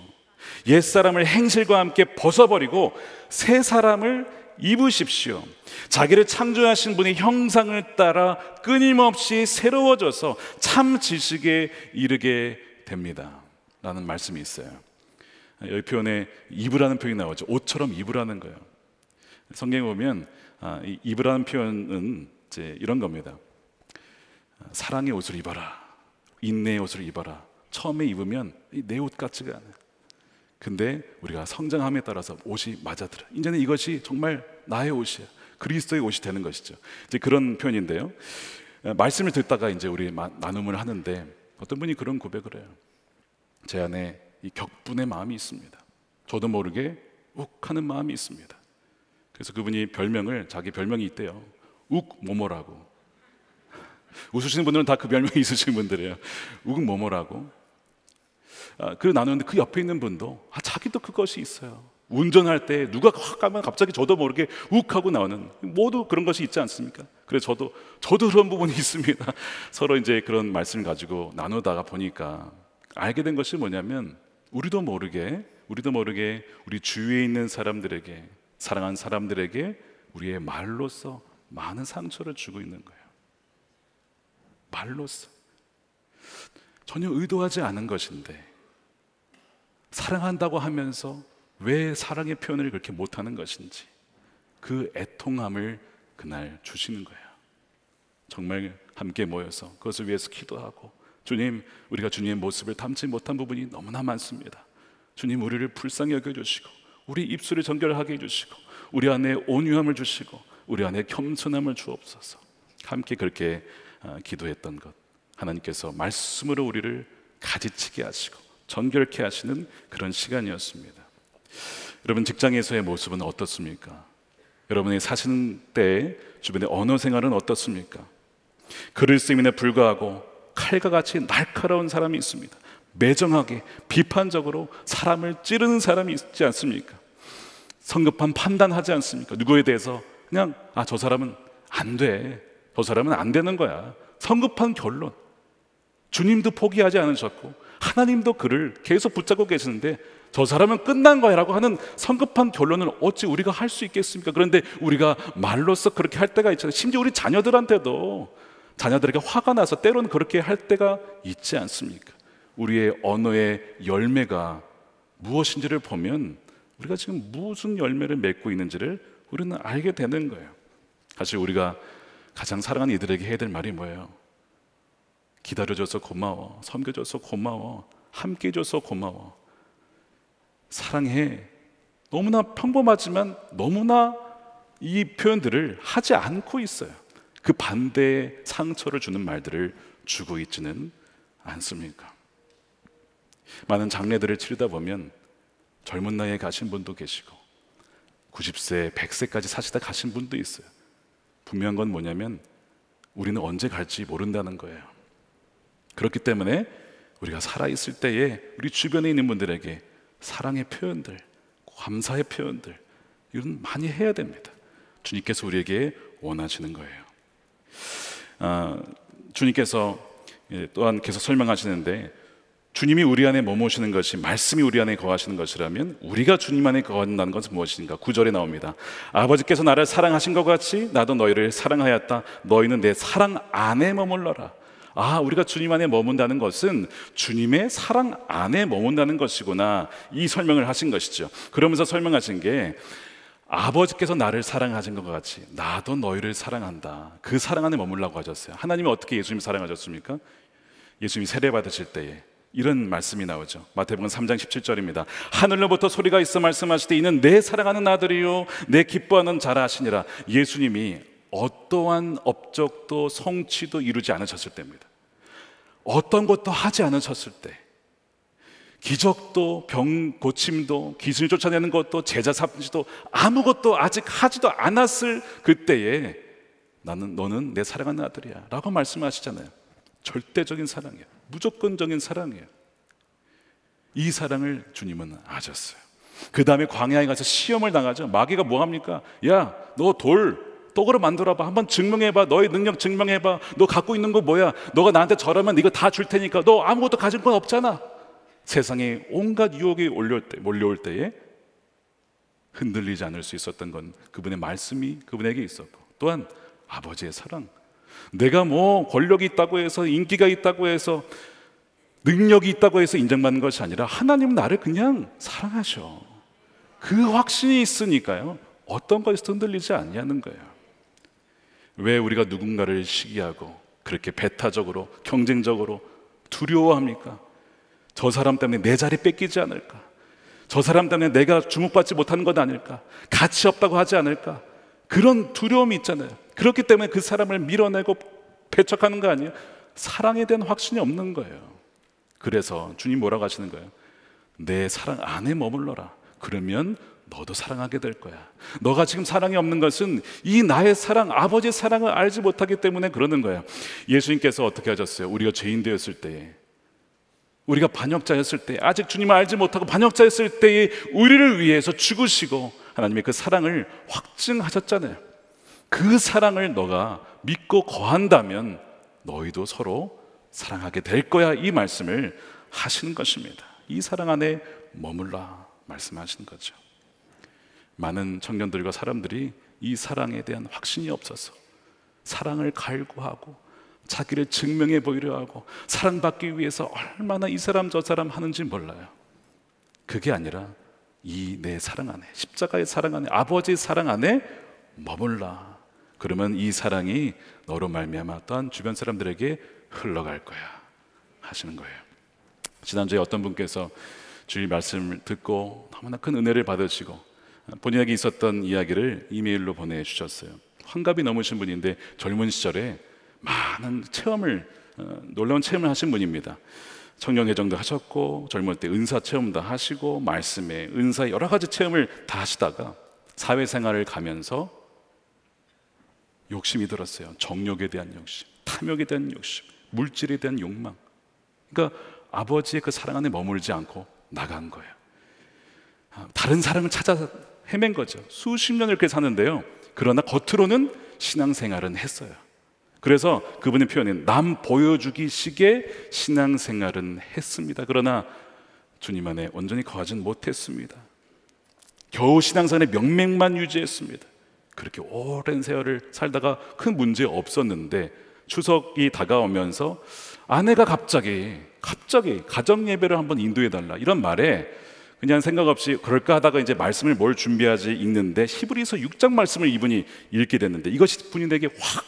옛 사람을 행실과 함께 벗어버리고 새 사람을 입으십시오. 자기를 창조하신 분의 형상을 따라 끊임없이 새로워져서 참 지식에 이르게 됩니다. 라는 말씀이 있어요. 여기 표현에 입으라는 표현이 나오죠. 옷처럼 입으라는 거예요. 성경에 보면 아, 입으라는 표현은 이제 이런 겁니다. 아, 사랑의 옷을 입어라. 인내의 옷을 입어라. 처음에 입으면 내 옷 같지가 않아요. 근데 우리가 성장함에 따라서 옷이 맞아들어. 이제는 이것이 정말 나의 옷이야. 그리스도의 옷이 되는 것이죠. 이제 그런 표현인데요. 말씀을 듣다가 이제 우리 나눔을 하는데 어떤 분이 그런 고백을 해요. 제 안에 이 격분의 마음이 있습니다. 저도 모르게 욱 하는 마음이 있습니다. 그래서 그분이 별명을 자기 별명이 있대요. 욱 모모라고. *laughs* 웃으시는 분들은 다 그 별명이 *laughs* 있으신 분들이에요. 욱 모모라고. 글을 아, 나누는데 그 옆에 있는 분도 아, 자기도 그것이 있어요. 운전할 때 누가 확 가면 갑자기 저도 모르게 욱 하고 나오는 모두 그런 것이 있지 않습니까? 그래서 저도 저도 그런 부분이 *laughs* 있습니다. 서로 이제 그런 말씀을 가지고 나누다가 보니까 알게 된 것이 뭐냐면 우리도 모르게 우리도 모르게 우리 주위에 있는 사람들에게 사랑하는 사람들에게 우리의 말로써 많은 상처를 주고 있는 거예요. 말로써 전혀 의도하지 않은 것인데 사랑한다고 하면서 왜 사랑의 표현을 그렇게 못하는 것인지 그 애통함을 그날 주시는 거예요. 정말 함께 모여서 그것을 위해서 기도하고 주님 우리가 주님의 모습을 담지 못한 부분이 너무나 많습니다. 주님 우리를 불쌍히 여겨 주시고 우리 입술을 정결하게 해 주시고 우리 안에 온유함을 주시고 우리 안에 겸손함을 주옵소서. 함께 그렇게 아, 기도했던 것 하나님께서 말씀으로 우리를 가지치게 하시고 정결케 하시는 그런 시간이었습니다. 여러분 직장에서의 모습은 어떻습니까? 여러분이 사시는 때 주변의 언어 생활은 어떻습니까? 글을 쓰임에 불구하고 칼과 같이 날카로운 사람이 있습니다. 매정하게 비판적으로 사람을 찌르는 사람이 있지 않습니까? 성급한 판단하지 않습니까? 누구에 대해서 그냥 아 저 사람은 안 돼. 저 사람은 안 되는 거야. 성급한 결론. 주님도 포기하지 않으셨고 하나님도 그를 계속 붙잡고 계시는데 저 사람은 끝난 거야라고 하는 성급한 결론을 어찌 우리가 할 수 있겠습니까? 그런데 우리가 말로써 그렇게 할 때가 있잖아요. 심지어 우리 자녀들한테도 자녀들에게 화가 나서 때로는 그렇게 할 때가 있지 않습니까? 우리의 언어의 열매가 무엇인지를 보면 우리가 지금 무슨 열매를 맺고 있는지를 우리는 알게 되는 거예요. 사실 우리가 가장 사랑하는 이들에게 해야 될 말이 뭐예요? 기다려줘서 고마워. 섬겨줘서 고마워. 함께 해줘서 고마워. 사랑해. 너무나 평범하지만 너무나 이 표현들을 하지 않고 있어요. 그 반대의 상처를 주는 말들을 주고 있지는 않습니까? 많은 장례들을 치르다 보면 젊은 나이에 가신 분도 계시고 90세, 100세까지 사시다 가신 분도 있어요. 분명한 건 뭐냐면 우리는 언제 갈지 모른다는 거예요. 그렇기 때문에 우리가 살아있을 때에 우리 주변에 있는 분들에게 사랑의 표현들, 감사의 표현들, 이런 많이 해야 됩니다. 주님께서 우리에게 원하시는 거예요. 아, 주님께서 예, 또한 계속 설명하시는데 주님이 우리 안에 머무시는 것이 말씀이 우리 안에 거하시는 것이라면 우리가 주님 안에 거한다는 것은 무엇인가? 구절에 나옵니다. 아버지께서 나를 사랑하신 것 같이 나도 너희를 사랑하였다. 너희는 내 사랑 안에 머물러라. 아, 우리가 주님 안에 머문다는 것은 주님의 사랑 안에 머문다는 것이구나. 이 설명을 하신 것이죠. 그러면서 설명하신 게 아버지께서 나를 사랑하신 것과 같이 나도 너희를 사랑한다. 그 사랑 안에 머물라고 하셨어요. 하나님이 어떻게 예수님 사랑하셨습니까? 예수님이 세례 받으실 때에 이런 말씀이 나오죠. 마태복음 3장 17절입니다. 하늘로부터 소리가 있어 말씀하시되 이는 내 사랑하는 아들이요 내 기뻐하는 자라 하시니라. 예수님이 어떠한 업적도 성취도 이루지 않으셨을 때입니다. 어떤 것도 하지 않으셨을 때, 기적도 병 고침도 기술 쫓아내는 것도 제자 삼지도 아무것도 아직 하지도 않았을 그때에 나는 너는 내 사랑하는 아들이야라고 말씀하시잖아요. 절대적인 사랑이에요. 무조건적인 사랑이에요. 이 사랑을 주님은 아셨어요. 그 다음에 광야에 가서 시험을 당하죠. 마귀가 뭐 합니까? 야, 너돌 똑으로 만들어봐. 한번 증명해봐. 너의 능력 증명해봐. 너 갖고 있는 거 뭐야? 너가 나한테 저러면 이거 다 줄 테니까 너 아무것도 가진 건 없잖아. 세상에 온갖 유혹이 몰려올 때에 흔들리지 않을 수 있었던 건 그분의 말씀이 그분에게 있었고 또한 아버지의 사랑. 내가 뭐 권력이 있다고 해서 인기가 있다고 해서 능력이 있다고 해서 인정받는 것이 아니라 하나님 은 나를 그냥 사랑하셔. 그 확신이 있으니까요. 어떤 것에서 흔들리지 않냐는 거예요. 왜 우리가 누군가를 시기하고 그렇게 배타적으로 경쟁적으로 두려워합니까? 저 사람 때문에 내 자리 뺏기지 않을까? 저 사람 때문에 내가 주목받지 못한 것 아닐까? 가치 없다고 하지 않을까? 그런 두려움이 있잖아요. 그렇기 때문에 그 사람을 밀어내고 배척하는 거 아니에요? 사랑에 대한 확신이 없는 거예요. 그래서 주님 뭐라고 하시는 거예요? 내 사랑 안에 머물러라. 그러면 너도 사랑하게 될 거야. 너가 지금 사랑이 없는 것은 이 나의 사랑, 아버지 사랑을 알지 못하기 때문에 그러는 거야. 예수님께서 어떻게 하셨어요? 우리가 죄인 되었을 때 우리가 반역자였을 때 아직 주님을 알지 못하고 반역자였을 때에 우리를 위해서 죽으시고 하나님의 그 사랑을 확증하셨잖아요. 그 사랑을 너가 믿고 거한다면 너희도 서로 사랑하게 될 거야 이 말씀을 하시는 것입니다. 이 사랑 안에 머물라 말씀하시는 거죠. 많은 청년들과 사람들이 이 사랑에 대한 확신이 없어서 사랑을 갈구하고 자기를 증명해 보이려 하고 사랑받기 위해서 얼마나 이 사람 저 사람 하는지 몰라요. 그게 아니라 이 내 사랑 안에 십자가의 사랑 안에 아버지의 사랑 안에 머물라. 그러면 이 사랑이 너로 말미암아 또한 주변 사람들에게 흘러갈 거야 하시는 거예요. 지난주에 어떤 분께서 주의 말씀을 듣고 너무나 큰 은혜를 받으시고 본인에게 있었던 이야기를 이메일로 보내주셨어요. 환갑이 넘으신 분인데 젊은 시절에 많은 체험을 어, 놀라운 체험을 하신 분입니다. 청년회장도 하셨고 젊을 때 은사 체험도 하시고 말씀에 은사 여러 가지 체험을 다 하시다가 사회생활을 가면서 욕심이 들었어요. 정욕에 대한 욕심, 탐욕에 대한 욕심, 물질에 대한 욕망. 그러니까 아버지의 그 사랑 안에 머물지 않고 나간 거예요. 아, 다른 사랑을 찾아 헤맨 거죠. 수십 년을 그렇게 사는데요. 그러나 겉으로는 신앙생활은 했어요. 그래서 그분의 표현은 남 보여주기 식의 신앙생활은 했습니다. 그러나 주님 안에 온전히 거하진 못했습니다. 겨우 신앙생활의 명맥만 유지했습니다. 그렇게 오랜 세월을 살다가 큰 문제 없었는데 추석이 다가오면서 아내가 갑자기 갑자기 가정 예배를 한번 인도해 달라 이런 말에 그냥 생각 없이 그럴까 하다가 이제 말씀을 뭘 준비하지 읽는데 히브리서 6장 말씀을 이분이 읽게 됐는데 이것이 본인에게 확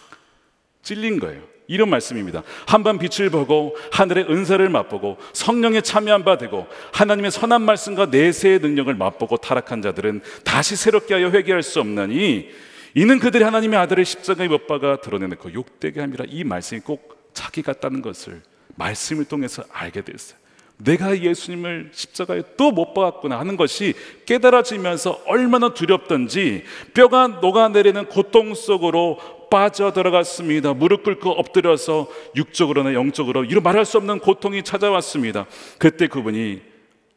찔린 거예요. 이런 말씀입니다. 한밤 빛을 보고 하늘의 은사를 맛보고 성령에 참여한 바 되고 하나님의 선한 말씀과 내세의 능력을 맛보고 타락한 자들은 다시 새롭게 하여 회개할 수 없나니 이는 그들이 하나님의 아들의 십자가의 못 박아 드러내는 그 욕되게 함이라 이 말씀이 꼭 자기 같다는 것을 말씀을 통해서 알게 됐어요. 내가 예수님을 십자가에 또 못 박았구나 하는 것이 깨달아지면서 얼마나 두렵던지 뼈가 녹아내리는 고통 속으로 빠져 들어갔습니다. 무릎 꿇고 엎드려서 육적으로나 영적으로 이루 말할 수 없는 고통이 찾아왔습니다. 그때 그분이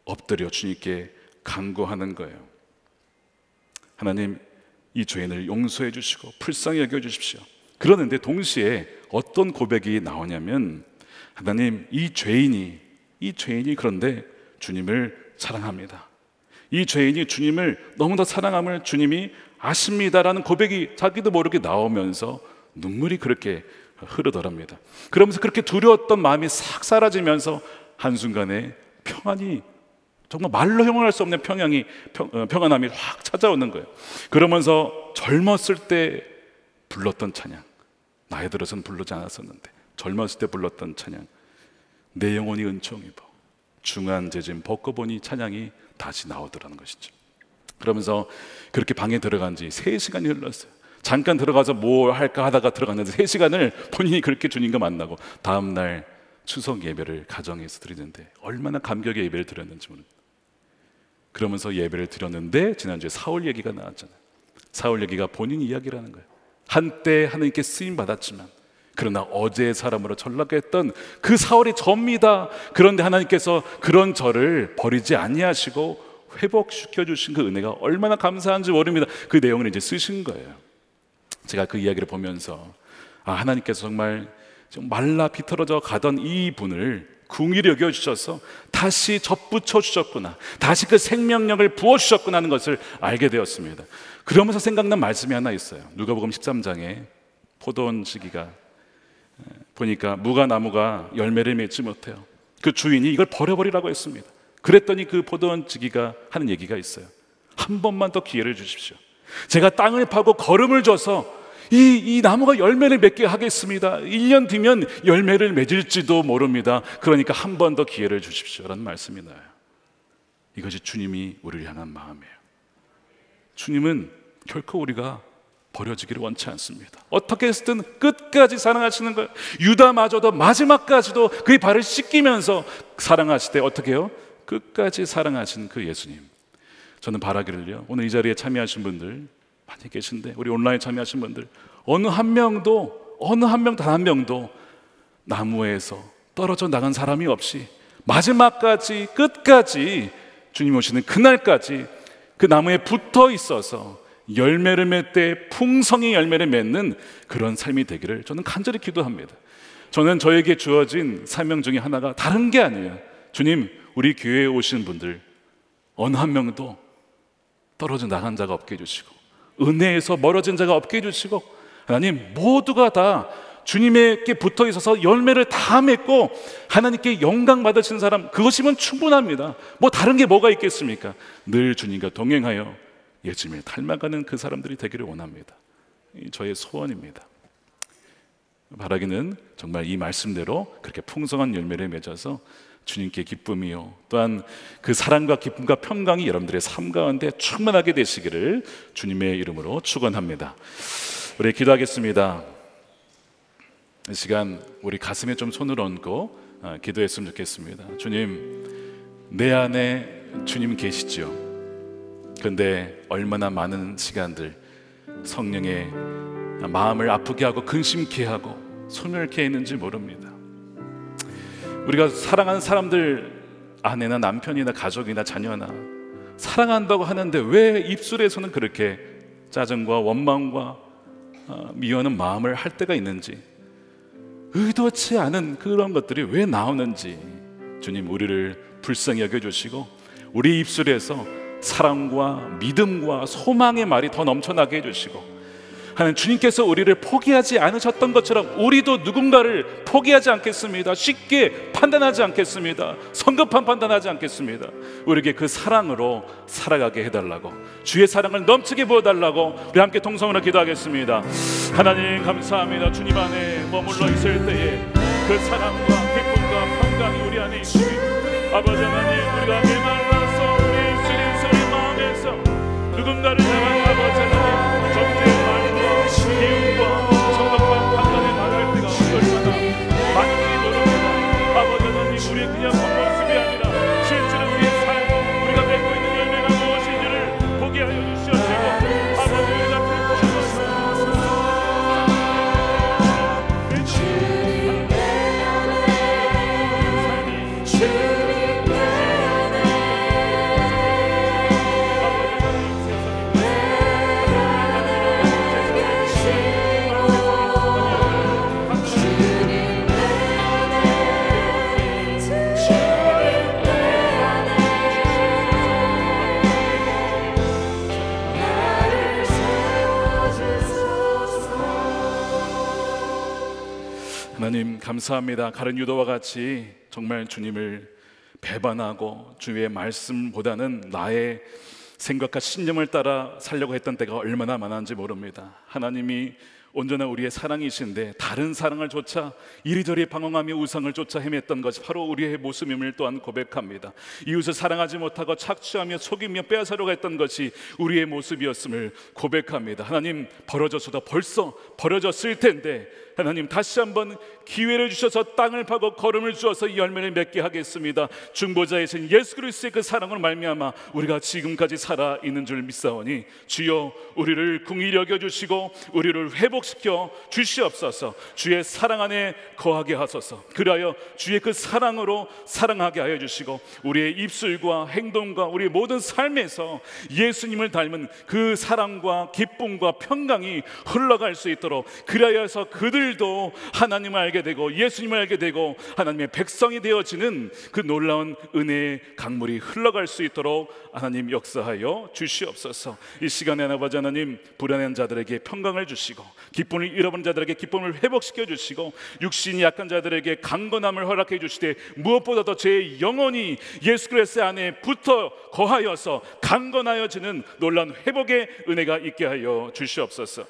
엎드려 주님께 간구하는 거예요. 하나님, 이 죄인을 용서해 주시고 불쌍히 여겨 주십시오. 그러는데 동시에 어떤 고백이 나오냐면 하나님, 이 죄인이 이 죄인이 그런데 주님을 사랑합니다. 이 죄인이 주님을 너무나 사랑함을 주님이 아십니다라는 고백이 자기도 모르게 나오면서 눈물이 그렇게 흐르더랍니다. 그러면서 그렇게 두려웠던 마음이 싹 사라지면서 한순간에 평안이 정말 말로 형언할 수 없는 평양이 평, 어, 안함이확 찾아오는 거예요. 그러면서 젊었을 때 불렀던 찬양 나이 들어선 부르지 않았었는데 젊었을 때 불렀던 찬양 내 영혼이 은총 입어 중한 재진 벗고보니 찬양이 다시 나오더라는 것이죠 그러면서 그렇게 방에 들어간 지 3시간이 흘렀어요 잠깐 들어가서 뭘 할까 하다가 들어갔는데 3시간을 본인이 그렇게 주님과 만나고 다음날 추석 예배를 가정에서 드리는데 얼마나 감격의 예배를 드렸는지 모릅니다 그러면서 예배를 드렸는데 지난주에 사울 얘기가 나왔잖아요 사울 얘기가 본인 이야기라는 거예요 한때 하나님께 쓰임 받았지만 그러나 어제의 사람으로 전락했던 그사월이 접니다. 그런데 하나님께서 그런 저를 버리지 아니하시고 회복시켜 주신 그 은혜가 얼마나 감사한지 모릅니다. 그 내용을 이제 쓰신 거예요. 제가 그 이야기를 보면서 아, 하나님께서 정말 좀 말라 비틀어져 가던 이 분을 궁일히 여겨 주셔서 다시 접붙여 주셨구나. 다시 그 생명력을 부어 주셨구나 하는 것을 알게 되었습니다. 그러면서 생각난 말씀이 하나 있어요. 누가복음 13장에 포도원 시기가 보니까 무가나무가 열매를 맺지 못해요. 그 주인이 이걸 버려버리라고 했습니다. 그랬더니 그 포도원지기가 하는 얘기가 있어요. 한 번만 더 기회를 주십시오. 제가 땅을 파고 걸음을 줘서 이, 이 나무가 열매를 맺게 하겠습니다. 1년 뒤면 열매를 맺을지도 모릅니다. 그러니까 한 번 더 기회를 주십시오. 라는 말씀이 나요. 이것이 주님이 우리를 향한 마음이에요. 주님은 결코 우리가 버려지기를 원치 않습니다. 어떻게 해든 끝까지 사랑하시는 걸 유다마저도 마지막까지도 그의 발을 씻기면서 사랑하실 때 어떻게 요 끝까지 사랑하신 그 예수님. 저는 바라기를요. 오늘 이 자리에 참여하신 분들 많이 계신데 우리 온라인 참여하신 분들 어느 한 명도 어느 한 명 단 한 명도 나무에서 떨어져 나간 사람이 없이 마지막까지 끝까지 주님 오시는 그날까지 그 나무에 붙어 있어서 열매를 맺되 풍성히 열매를 맺는 그런 삶이 되기를 저는 간절히 기도합니다. 저는 저에게 주어진 사명 중에 하나가 다른 게 아니에요. 주님, 우리 교회에 오신 분들 어느 한 명도 떨어져 나간 자가 없게 해주시고 은혜에서 멀어진 자가 없게 해주시고 하나님 모두가 다 주님에게 붙어 있어서 열매를 다 맺고 하나님께 영광 받으신 사람 그것이면 충분합니다. 뭐 다른 게 뭐가 있겠습니까? 늘 주님과 동행하여 예수님을 닮아가는 그 사람들이 되기를 원합니다. 저의 소원입니다. 바라기는 정말 이 말씀대로 그렇게 풍성한 열매를 맺어서 주님께 기쁨이요 또한 그 사랑과 기쁨과 평강이 여러분들의 삶 가운데 충만하게 되시기를 주님의 이름으로 축원합니다. 우리 기도하겠습니다. 이 시간 우리 가슴에 좀 손을 얹고 아, 기도했으면 좋겠습니다. 주님 내 안에 주님 계시지 그런데 얼마나 많은 시간들 성령의 마음을 아프게 하고 근심케 하고 소멸케 했는지 모릅니다. 우리가 사랑하는 사람들 아내나 남편이나 가족이나 자녀나 사랑한다고 하는데 왜 입술에서는 그렇게 짜증과 원망과 어, 미워하는 마음을 할 때가 있는지 의도치 않은 그런 것들이 왜 나오는지 주님 우리를 불쌍히 여겨 주시고 우리 입술에서 사랑과 믿음과 소망의 말이 더 넘쳐나게 해주시고 하는 주님께서 우리를 포기하지 않으셨던 것처럼 우리도 누군가를 포기하지 않겠습니다. 쉽게 판단하지 않겠습니다. 성급한 판단하지 않겠습니다. 우리에게 그 사랑으로 살아가게 해달라고 주의 사랑을 넘치게 보여달라고 우리 함께 동성으로 기도하겠습니다. 하나님 감사합니다. 주님 안에 머물러 있을 때에 그 사랑과 기쁨과 평강이 우리 안에 있으니 아버지 하나님 우리가 Under the 감사합니다. 가른 유도와 같이 정말 주님을 배반하고 주의 말씀보다는 나의 생각과 신념을 따라 살려고 했던 때가 얼마나 많았는지 모릅니다. 하나님이 온전한 우리의 사랑이신데 다른 사랑을 좇아 이리저리 방황하며 우상을 쫓아 헤맸던 것이 바로 우리의 모습임을 또한 고백합니다. 이웃을 사랑하지 못하고 착취하며 속이며 빼앗으려고 했던 것이 우리의 모습이었음을 고백합니다. 하나님 버려졌어도 벌써 버려졌을 텐데 하나님 다시 한번 기회를 주셔서 땅을 파고 걸음을 주어서 열매를 맺게 하겠습니다. 중보자이신 예수 그리스도의 그사랑으 말미암아 우리가 지금까지 살아 있는 줄 믿사오니 주여 우리를 궁히 여겨 주시고 우리를 회복시켜 주시옵소서. 주의 사랑 안에 거하게 하소서. 그리하여 주의 그 사랑으로 사랑하게 하여 주시고 우리의 입술과 행동과 우리의 모든 삶에서 예수님을 닮은 그 사랑과 기쁨과 평강이 흘러갈 수 있도록 그리하여서 그들 그들도 하나님을 알게 되고 예수님을 알게 되고 하나님의 백성이 되어지는 그 놀라운 은혜의 강물이 흘러갈 수 있도록 하나님 역사하여 주시옵소서. 이 시간에 아버지 하나님 불안한 자들에게 평강을 주시고 기쁨을 잃어버린 자들에게 기쁨을 회복시켜 주시고 육신이 약한 자들에게 강건함을 허락해 주시되 무엇보다도 제 영혼이 예수 그리스 안에 붙어 거하여서 강건하여지는 놀란 회복의 은혜가 있게 하여 주시옵소서.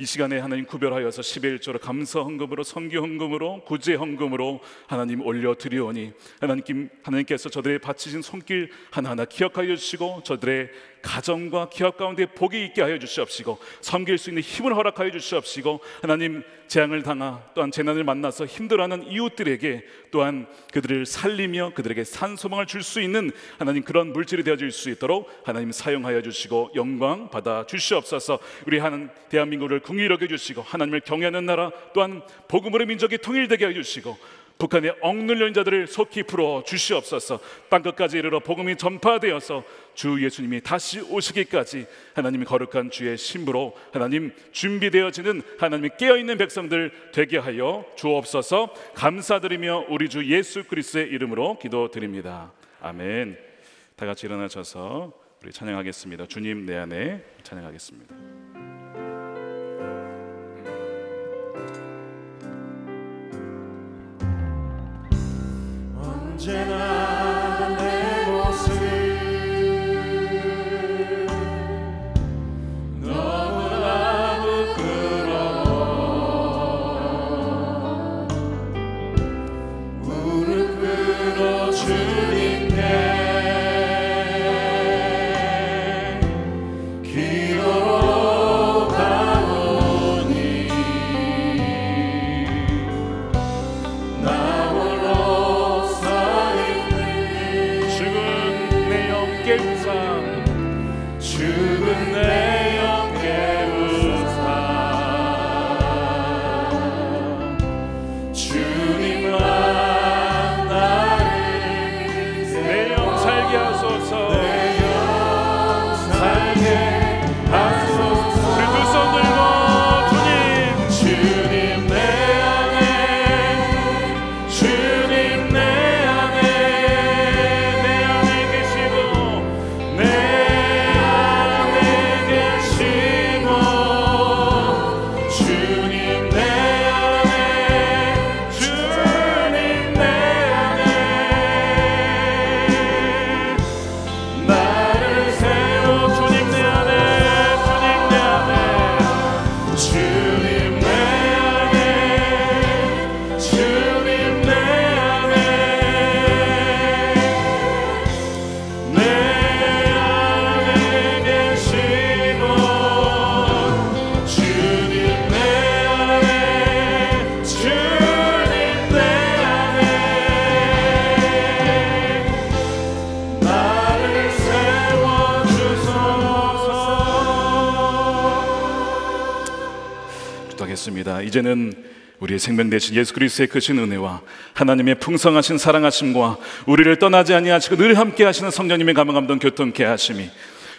이 시간에 하나님 구별하여서 11조로 감사 헌금으로 성교 헌금으로 구제 헌금으로 하나님 올려 드리오니 하나님 하나님께서 저들의 바치신 손길 하나하나 기억하여 주시고 저들의 가정과 기업 가운데 복이 있게 하여 주시옵시고 섬길 수 있는 힘을 허락하여 주시옵시고 하나님 재앙을 당하 또한 재난을 만나서 힘들어하는 이웃들에게 또한 그들을 살리며 그들에게 산소망을 줄 수 있는 하나님 그런 물질이 되어질 수 있도록 하나님 사용하여 주시고 영광 받아 주시옵소서 우리 하는 대한민국을 긍휼히 여 주시고 하나님을 경외하는 나라 또한 복음으로 민족이 통일되게 하여 주시고 북한의 억눌려 인 자들을 속히 풀어 주시옵소서. 땅끝까지 이르러 복음이 전파되어서 주 예수님이 다시 오시기까지 하나님이 거룩한 주의 신부로 하나님 준비되어지는 하나님이 깨어있는 백성들 되게 하여 주옵소서. 감사드리며 우리 주 예수 그리스의 이름으로 기도드립니다. 아멘. 다 같이 일어나셔서 우리 찬양하겠습니다. 주님 내 안에 찬양하겠습니다. Jenna. 이제는 우리의 생명 대신 예수 그리스도의 크신 은혜와 하나님의 풍성하신 사랑하심과 우리를 떠나지 아니하시고 늘 함께 하시는 성령님의 감화감동 교통케 하심이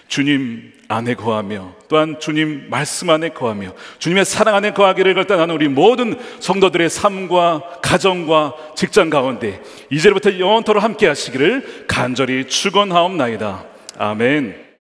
주님 안에 거하며 또한 주님 말씀 안에 거하며 주님의 사랑 안에 거하기를 결단하는 우리 모든 성도들의 삶과 가정과 직장 가운데 이제부터 영원토록 함께 하시기를 간절히 축원하옵나이다. 아멘.